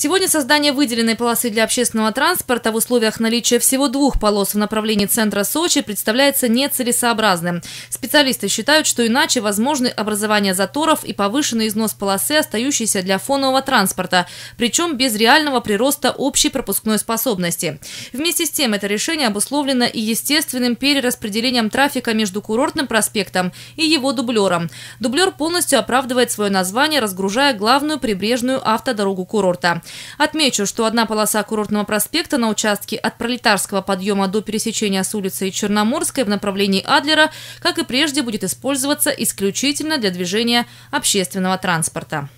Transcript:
Сегодня создание выделенной полосы для общественного транспорта в условиях наличия всего двух полос в направлении центра Сочи представляется нецелесообразным. Специалисты считают, что иначе возможны образование заторов и повышенный износ полосы, остающейся для фонового транспорта, причем без реального прироста общей пропускной способности. Вместе с тем, это решение обусловлено и естественным перераспределением трафика между курортным проспектом и его дублером. Дублер полностью оправдывает свое название, разгружая главную прибрежную автодорогу курорта. Отмечу, что одна полоса курортного проспекта на участке от Пролетарского подъема до пересечения с улицей Черноморской в направлении Адлера, как и прежде, будет использоваться исключительно для движения общественного транспорта.